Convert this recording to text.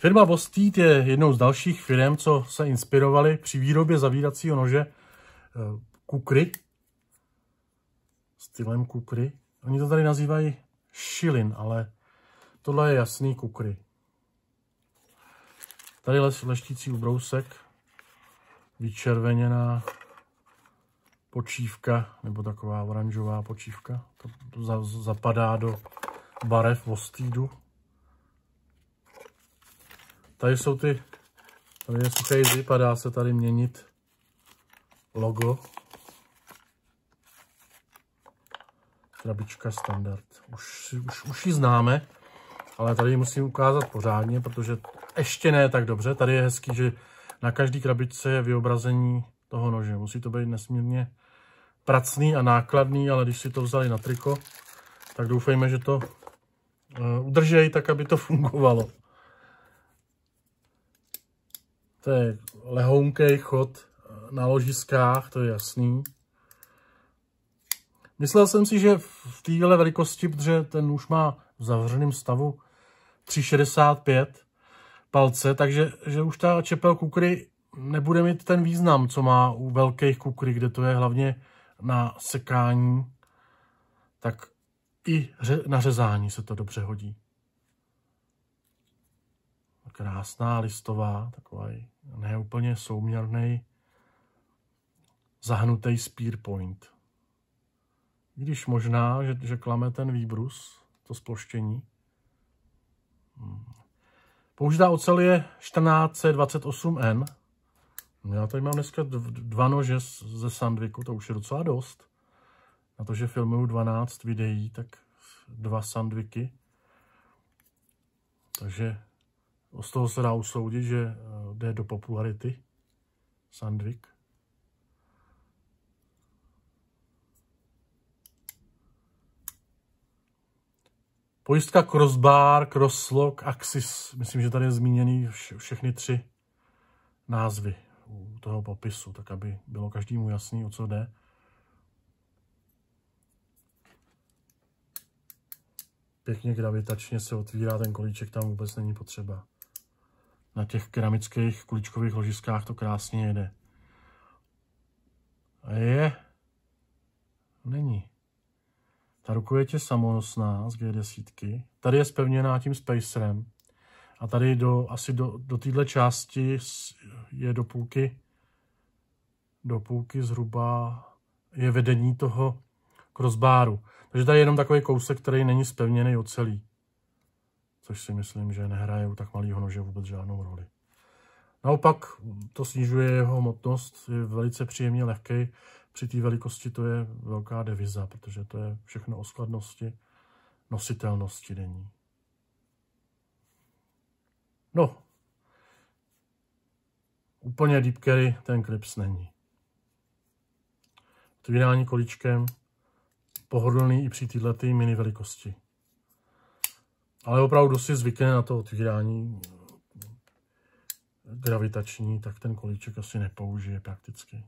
Firma Vostýt je jednou z dalších firm, co se inspirovali při výrobě zavíracího nože eh, kukry. Stylem kukry. Oni to tady nazývají šilin, ale tohle je jasný kukry. Tady les, leštící ubrousek, vyčerveněná počívka, nebo taková oranžová počívka. To, to za, zapadá do barev Vostýdu. Tady jsou ty, tady je suchý zip a dá se tady měnit logo. Krabička standard. Už, už, už ji známe, ale tady ji musím ukázat pořádně, protože ještě ne tak dobře. Tady je hezký, že na každý krabičce je vyobrazení toho nože. Musí to být nesmírně pracný a nákladný, ale když si to vzali na triko, tak doufejme, že to eh, udržejí, tak, aby to fungovalo. To je lehounký chod na ložiskách, to je jasný. Myslel jsem si, že v téhle velikosti, protože ten už má v zavřeném stavu 3,65 palce, takže že už ta čepel kukry nebude mít ten význam, co má u velkých kukry, kde to je hlavně na sekání, tak i na řezání se to dobře hodí krásná listová, takový neúplně souměrný zahnutý spear point. Když možná, že, že klame ten výbrus, to sploštění. Hmm. Použitá ocel je 1428N. No, já tady mám dneska dva nože ze Sandviku, to už je docela dost. Na to, že filmuju 12 videí, tak dva Sandviky. Takže z toho se dá usoudit, že eh, jde do popularity Sandvik. Pojistka crossbar, crosslock, axis. Myslím, že tady je zmíněný všechny tři názvy u toho popisu, tak aby bylo každému jasný, o co jde. Pěkně gravitačně se otvírá ten kolíček, tam vůbec není potřeba na těch keramických kuličkových ložiskách to krásně jede. A je. No, není. Ta rukojeť je samonosná z G10. Tady je spevněná tím spacerem. A tady do, asi do, do téhle části je do půlky, do půlky zhruba je vedení toho crossbaru. Takže tady je jenom takový kousek, který není spevněný ocelí což si myslím, že u tak malého nože vůbec žádnou roli. Naopak to snižuje jeho hmotnost, je velice příjemně lehký. Při té velikosti to je velká deviza, protože to je všechno o skladnosti, nositelnosti denní. No, úplně deep carry ten klips není. Otvírání kolíčkem, pohodlný i při této mini velikosti. Ale opravdu si zvykne na to otvírání gravitační, tak ten kolíček asi nepoužije prakticky.